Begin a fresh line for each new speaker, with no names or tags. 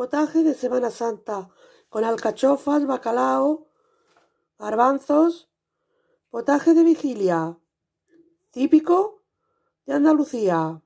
potaje de Semana Santa con alcachofas, bacalao, garbanzos, potaje de vigilia, típico de Andalucía.